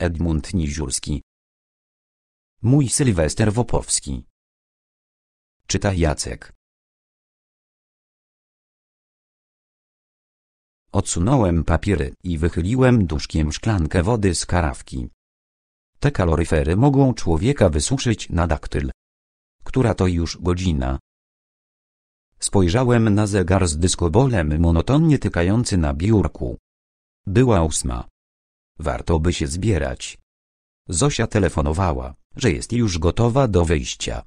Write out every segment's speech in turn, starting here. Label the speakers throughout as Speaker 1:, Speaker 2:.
Speaker 1: Edmund Niziurski. Mój Sylwester Wopowski. Czyta Jacek. Odsunąłem papiery i wychyliłem duszkiem szklankę wody z karawki. Te kaloryfery mogą człowieka wysuszyć na daktyl. Która to już godzina? Spojrzałem na zegar z dyskobolem monotonnie tykający na biurku. Była ósma. Warto by się zbierać. Zosia telefonowała, że jest już gotowa do wyjścia.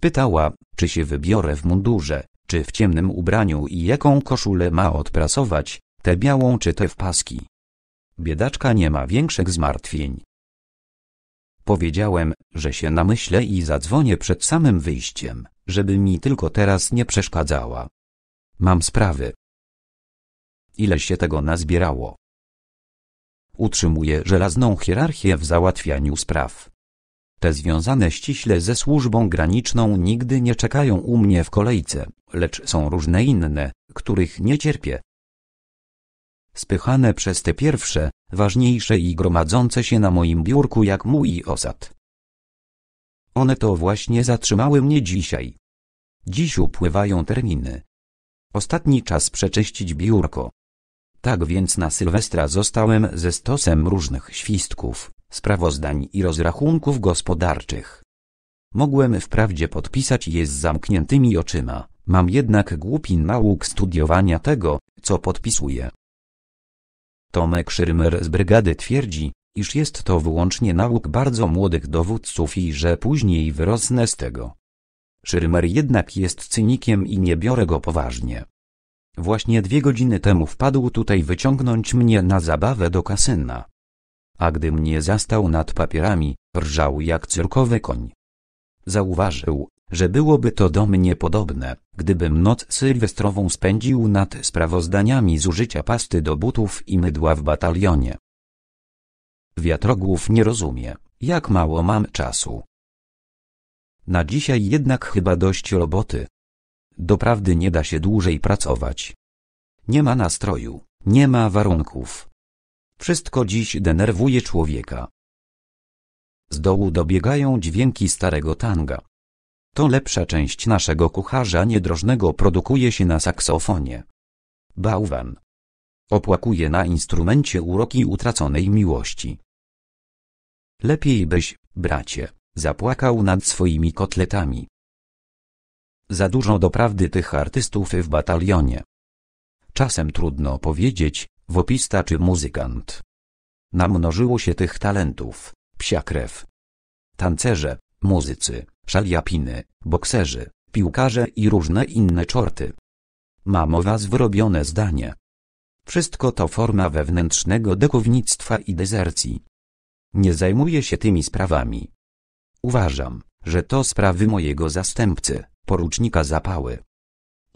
Speaker 1: Pytała, czy się wybiorę w mundurze, czy w ciemnym ubraniu i jaką koszulę ma odprasować, tę białą czy tę w paski. Biedaczka nie ma większych zmartwień. Powiedziałem, że się namyślę i zadzwonię przed samym wyjściem, żeby mi tylko teraz nie przeszkadzała. Mam sprawy. Ile się tego nazbierało? utrzymuje żelazną hierarchię w załatwianiu spraw. Te związane ściśle ze służbą graniczną nigdy nie czekają u mnie w kolejce, lecz są różne inne, których nie cierpię. Spychane przez te pierwsze, ważniejsze i gromadzące się na moim biurku jak mój osad. One to właśnie zatrzymały mnie dzisiaj. Dziś upływają terminy. Ostatni czas przeczyścić biurko, tak więc na Sylwestra zostałem ze stosem różnych świstków, sprawozdań i rozrachunków gospodarczych. Mogłem wprawdzie podpisać je z zamkniętymi oczyma, mam jednak głupi nauk studiowania tego, co podpisuję. Tomek Szyrmer z brygady twierdzi, iż jest to wyłącznie nauk bardzo młodych dowódców i że później wyrosnę z tego. Szyrmer jednak jest cynikiem i nie biorę go poważnie. Właśnie dwie godziny temu wpadł tutaj wyciągnąć mnie na zabawę do kasyna. A gdy mnie zastał nad papierami, rżał jak cyrkowy koń. Zauważył, że byłoby to do mnie podobne, gdybym noc sylwestrową spędził nad sprawozdaniami zużycia pasty do butów i mydła w batalionie. Wiatrogłów nie rozumie, jak mało mam czasu. Na dzisiaj jednak chyba dość roboty. Doprawdy nie da się dłużej pracować. Nie ma nastroju, nie ma warunków. Wszystko dziś denerwuje człowieka. Z dołu dobiegają dźwięki starego tanga. To lepsza część naszego kucharza niedrożnego produkuje się na saksofonie. Bałwan. Opłakuje na instrumencie uroki utraconej miłości. Lepiej byś, bracie, zapłakał nad swoimi kotletami. Za dużo doprawdy tych artystów w batalionie. Czasem trudno powiedzieć, wopista czy muzykant. Namnożyło się tych talentów, psia krew. Tancerze, muzycy, szaliapiny, bokserzy, piłkarze i różne inne czorty. Mam o was wyrobione zdanie. Wszystko to forma wewnętrznego dekownictwa i dezercji. Nie zajmuję się tymi sprawami. Uważam, że to sprawy mojego zastępcy porucznika zapały.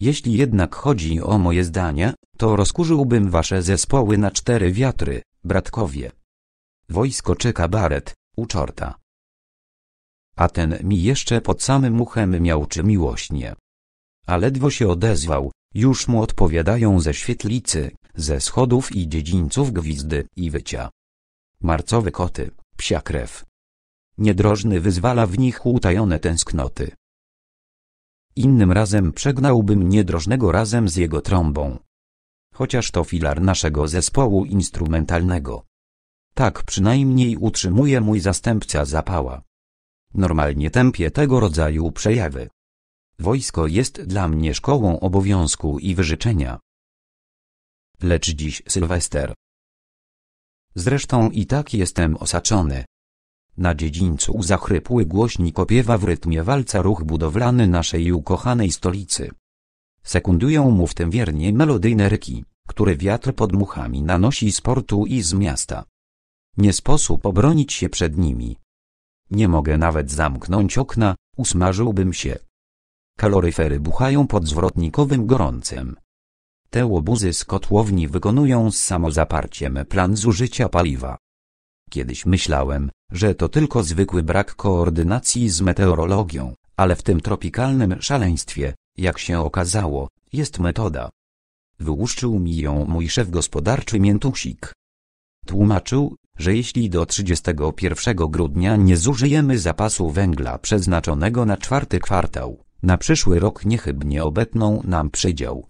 Speaker 1: Jeśli jednak chodzi o moje zdanie, to rozkurzyłbym wasze zespoły na cztery wiatry, bratkowie. Wojsko czeka baret, uczorta. A ten mi jeszcze pod samym uchem miał czy miłośnie. A ledwo się odezwał, już mu odpowiadają ze świetlicy, ze schodów i dziedzińców gwizdy i wycia. Marcowe koty, psia krew. Niedrożny wyzwala w nich utajone tęsknoty. Innym razem przegnałbym niedrożnego razem z jego trąbą. Chociaż to filar naszego zespołu instrumentalnego. Tak przynajmniej utrzymuje mój zastępca zapała. Normalnie tępię tego rodzaju przejawy. Wojsko jest dla mnie szkołą obowiązku i wyżyczenia. Lecz dziś Sylwester. Zresztą i tak jestem osaczony. Na dziedzińcu zachrypły głośnik opiewa w rytmie walca ruch budowlany naszej ukochanej stolicy. Sekundują mu w tym wiernie melodyjne ryki, które wiatr pod muchami nanosi z portu i z miasta. Nie sposób obronić się przed nimi. Nie mogę nawet zamknąć okna, usmażyłbym się. Kaloryfery buchają pod zwrotnikowym gorącem. Te łobuzy z kotłowni wykonują z samozaparciem plan zużycia paliwa. Kiedyś myślałem, że to tylko zwykły brak koordynacji z meteorologią, ale w tym tropikalnym szaleństwie, jak się okazało, jest metoda. Wyłuszczył mi ją mój szef gospodarczy Miętusik. Tłumaczył, że jeśli do 31 grudnia nie zużyjemy zapasu węgla przeznaczonego na czwarty kwartał, na przyszły rok niechybnie obetną nam przydział.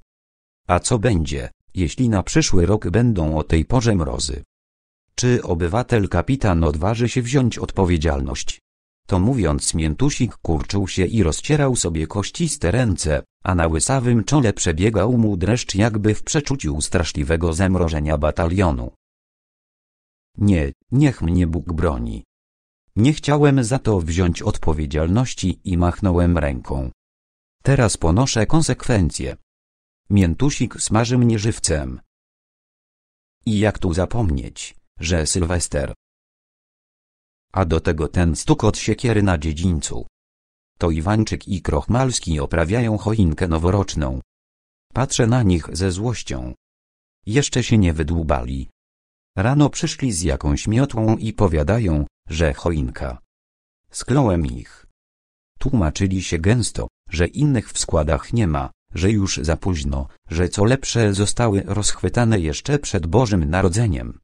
Speaker 1: A co będzie, jeśli na przyszły rok będą o tej porze mrozy? Czy obywatel kapitan odważy się wziąć odpowiedzialność? To mówiąc miętusik kurczył się i rozcierał sobie kościste ręce, a na łysawym czole przebiegał mu dreszcz jakby w przeczuciu straszliwego zemrożenia batalionu. Nie, niech mnie Bóg broni. Nie chciałem za to wziąć odpowiedzialności i machnąłem ręką. Teraz ponoszę konsekwencje. Miętusik smaży mnie żywcem. I jak tu zapomnieć? że Sylwester. A do tego ten stukot siekiery na dziedzińcu. To Iwańczyk i Krochmalski oprawiają choinkę noworoczną. Patrzę na nich ze złością. Jeszcze się nie wydłubali. Rano przyszli z jakąś miotłą i powiadają, że choinka. Skląłem ich. Tłumaczyli się gęsto, że innych w składach nie ma, że już za późno, że co lepsze zostały rozchwytane jeszcze przed Bożym Narodzeniem.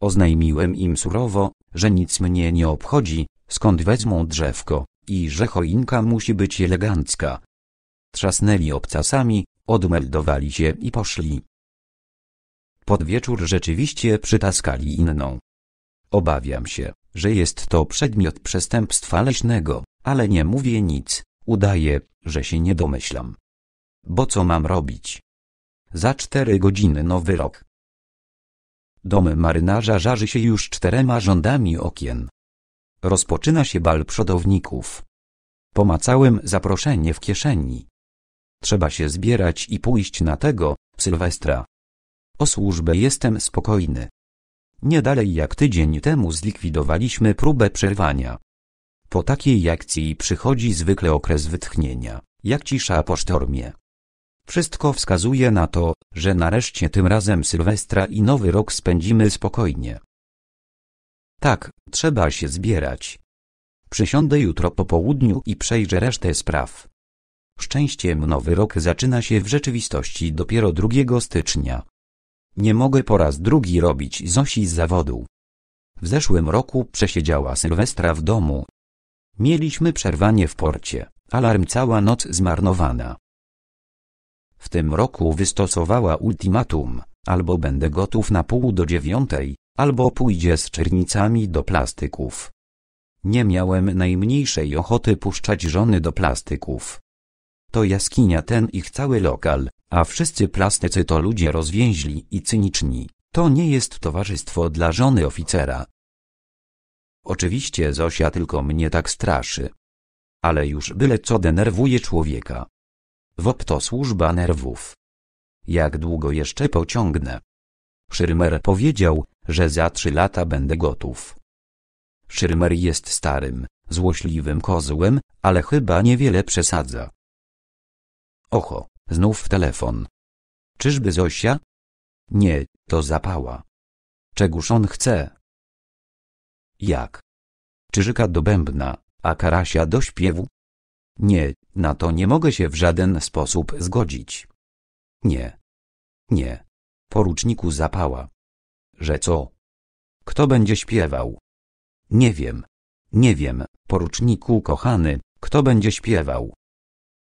Speaker 1: Oznajmiłem im surowo, że nic mnie nie obchodzi, skąd wezmą drzewko, i że choinka musi być elegancka. Trzasnęli obcasami, odmeldowali się i poszli. Pod wieczór rzeczywiście przytaskali inną. Obawiam się, że jest to przedmiot przestępstwa leśnego, ale nie mówię nic, udaję, że się nie domyślam. Bo co mam robić? Za cztery godziny nowy rok. Dom marynarza żarzy się już czterema rządami okien. Rozpoczyna się bal przodowników. Pomacałem zaproszenie w kieszeni. Trzeba się zbierać i pójść na tego, Sylwestra. O służbę jestem spokojny. Nie dalej jak tydzień temu zlikwidowaliśmy próbę przerwania. Po takiej akcji przychodzi zwykle okres wytchnienia, jak cisza po sztormie. Wszystko wskazuje na to, że nareszcie tym razem Sylwestra i Nowy Rok spędzimy spokojnie. Tak, trzeba się zbierać. Przysiądę jutro po południu i przejrzę resztę spraw. Szczęściem nowy rok zaczyna się w rzeczywistości dopiero 2 stycznia. Nie mogę po raz drugi robić Zosi z zawodu. W zeszłym roku przesiedziała Sylwestra w domu. Mieliśmy przerwanie w porcie, alarm cała noc zmarnowana. W tym roku wystosowała ultimatum, albo będę gotów na pół do dziewiątej, albo pójdzie z czernicami do plastyków. Nie miałem najmniejszej ochoty puszczać żony do plastyków. To jaskinia ten ich cały lokal, a wszyscy plastycy to ludzie rozwięźli i cyniczni. To nie jest towarzystwo dla żony oficera. Oczywiście Zosia tylko mnie tak straszy. Ale już byle co denerwuje człowieka. WOP służba nerwów. Jak długo jeszcze pociągnę? Szyrmer powiedział, że za trzy lata będę gotów. Szyrmer jest starym, złośliwym kozłem, ale chyba niewiele przesadza. Oho, znów telefon. Czyżby Zosia? Nie, to zapała. Czegoż on chce? Jak? Czyżyka do bębna, a Karasia do śpiewu? Nie, na to nie mogę się w żaden sposób zgodzić. Nie. Nie. Poruczniku zapała. Że co? Kto będzie śpiewał? Nie wiem. Nie wiem, poruczniku kochany, kto będzie śpiewał?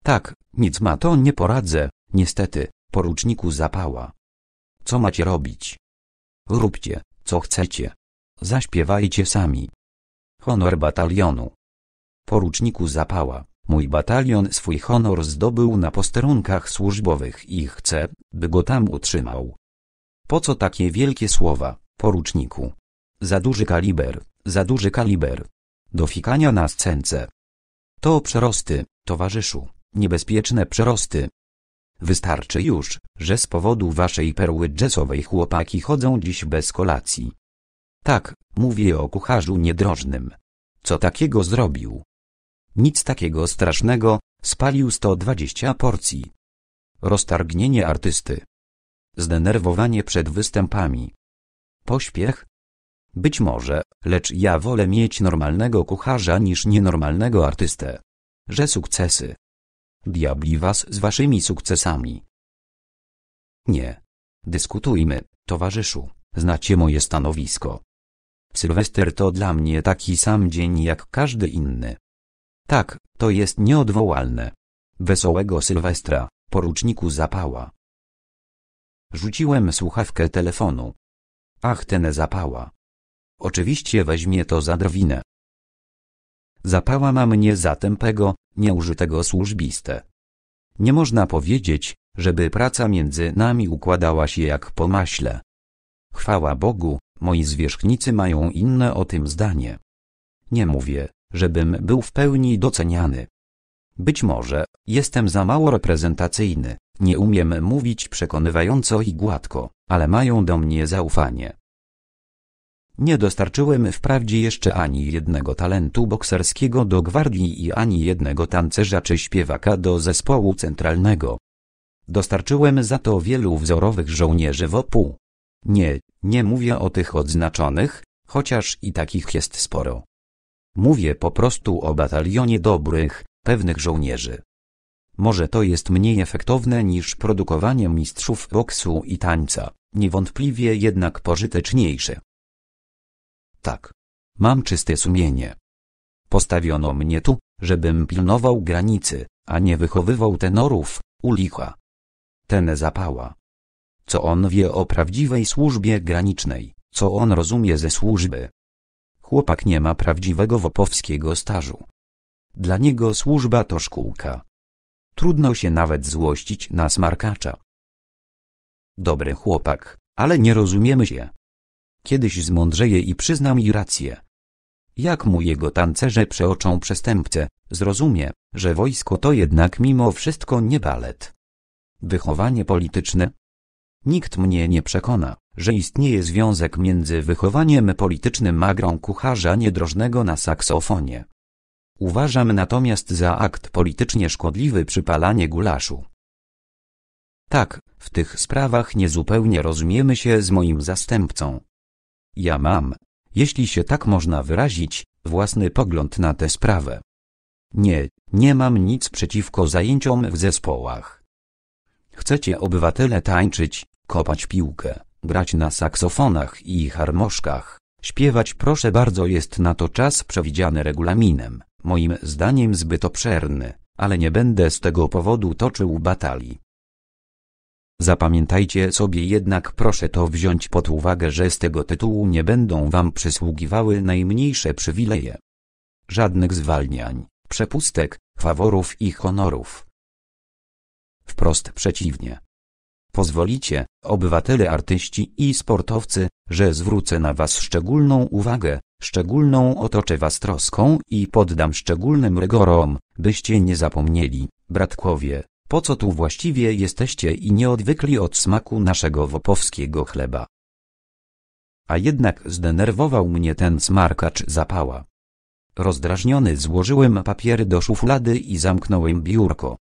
Speaker 1: Tak, nic ma to nie poradzę, niestety, poruczniku zapała. Co macie robić? Róbcie, co chcecie. Zaśpiewajcie sami. Honor batalionu. Poruczniku zapała. Mój batalion swój honor zdobył na posterunkach służbowych i chcę, by go tam utrzymał. Po co takie wielkie słowa, poruczniku? Za duży kaliber, za duży kaliber. Do fikania na scence. To przerosty, towarzyszu, niebezpieczne przerosty. Wystarczy już, że z powodu waszej perły jazzowej chłopaki chodzą dziś bez kolacji. Tak, mówię o kucharzu niedrożnym. Co takiego zrobił? Nic takiego strasznego, spalił 120 porcji. Roztargnienie artysty. Zdenerwowanie przed występami. Pośpiech? Być może, lecz ja wolę mieć normalnego kucharza niż nienormalnego artystę. Że sukcesy. Diabli was z waszymi sukcesami. Nie. Dyskutujmy, towarzyszu, znacie moje stanowisko. Sylwester to dla mnie taki sam dzień jak każdy inny. Tak, to jest nieodwołalne. Wesołego Sylwestra, poruczniku zapała. Rzuciłem słuchawkę telefonu. Ach, ten zapała. Oczywiście weźmie to za drwinę. Zapała ma mnie zatem pego, nieużytego służbiste. Nie można powiedzieć, żeby praca między nami układała się jak po maśle. Chwała Bogu, moi zwierzchnicy mają inne o tym zdanie. Nie mówię, żebym był w pełni doceniany. Być może, jestem za mało reprezentacyjny, nie umiem mówić przekonywająco i gładko, ale mają do mnie zaufanie. Nie dostarczyłem wprawdzie jeszcze ani jednego talentu bokserskiego do gwardii i ani jednego tancerza czy śpiewaka do zespołu centralnego. Dostarczyłem za to wielu wzorowych żołnierzy w opu. Nie, nie mówię o tych odznaczonych, chociaż i takich jest sporo. Mówię po prostu o batalionie dobrych, pewnych żołnierzy. Może to jest mniej efektowne niż produkowanie mistrzów boksu i tańca, niewątpliwie jednak pożyteczniejsze. Tak. Mam czyste sumienie. Postawiono mnie tu, żebym pilnował granicy, a nie wychowywał tenorów, ulicha. Ten zapała. Co on wie o prawdziwej służbie granicznej, co on rozumie ze służby, Chłopak nie ma prawdziwego wopowskiego stażu. Dla niego służba to szkółka. Trudno się nawet złościć na smarkacza. Dobry chłopak, ale nie rozumiemy się. Kiedyś zmądrzeje i przyzna mi rację. Jak mu jego tancerze przeoczą przestępcę, zrozumie, że wojsko to jednak mimo wszystko nie balet. Wychowanie polityczne? Nikt mnie nie przekona że istnieje związek między wychowaniem politycznym a grą kucharza niedrożnego na saksofonie. Uważam natomiast za akt politycznie szkodliwy przypalanie gulaszu. Tak, w tych sprawach niezupełnie rozumiemy się z moim zastępcą. Ja mam, jeśli się tak można wyrazić, własny pogląd na tę sprawę. Nie, nie mam nic przeciwko zajęciom w zespołach. Chcecie obywatele tańczyć, kopać piłkę, grać na saksofonach i harmoszkach. Śpiewać proszę bardzo jest na to czas przewidziany regulaminem, moim zdaniem zbyt obszerny, ale nie będę z tego powodu toczył batalii. Zapamiętajcie sobie jednak proszę to wziąć pod uwagę, że z tego tytułu nie będą wam przysługiwały najmniejsze przywileje. Żadnych zwalniań, przepustek, faworów i honorów. Wprost przeciwnie. Pozwolicie, obywatele artyści i sportowcy, że zwrócę na Was szczególną uwagę, szczególną otoczę Was troską i poddam szczególnym rygorom, byście nie zapomnieli, bratkowie, po co tu właściwie jesteście i nie odwykli od smaku naszego wopowskiego chleba. A jednak zdenerwował mnie ten smarkacz zapała. Rozdrażniony złożyłem papiery do szuflady i zamknąłem biurko.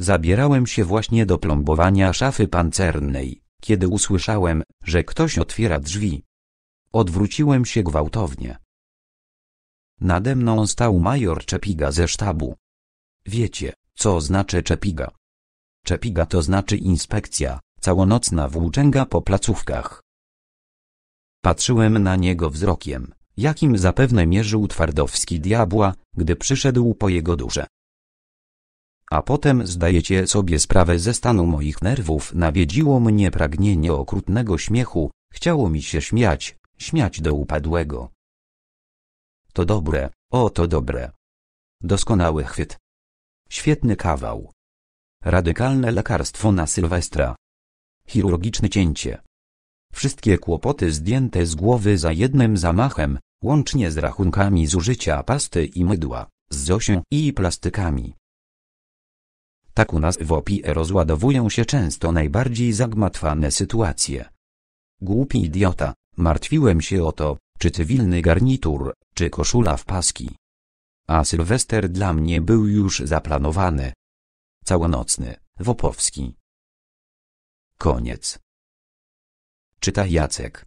Speaker 1: Zabierałem się właśnie do plombowania szafy pancernej, kiedy usłyszałem, że ktoś otwiera drzwi. Odwróciłem się gwałtownie. Nade mną stał major Czepiga ze sztabu. Wiecie, co znaczy Czepiga? Czepiga to znaczy inspekcja, całonocna włóczęga po placówkach. Patrzyłem na niego wzrokiem, jakim zapewne mierzył Twardowski diabła, gdy przyszedł po jego duże. A potem zdajecie sobie sprawę ze stanu moich nerwów. Nawiedziło mnie pragnienie okrutnego śmiechu, chciało mi się śmiać, śmiać do upadłego. To dobre, o to dobre. Doskonały chwyt. Świetny kawał. Radykalne lekarstwo na Sylwestra. Chirurgiczne cięcie. Wszystkie kłopoty zdjęte z głowy za jednym zamachem, łącznie z rachunkami zużycia pasty i mydła, z zosią i plastykami. Tak u nas w OPIE rozładowują się często najbardziej zagmatwane sytuacje. Głupi idiota, martwiłem się o to, czy cywilny garnitur, czy koszula w paski. A Sylwester dla mnie był już zaplanowany. Całonocny, Wopowski. Koniec. Czyta Jacek.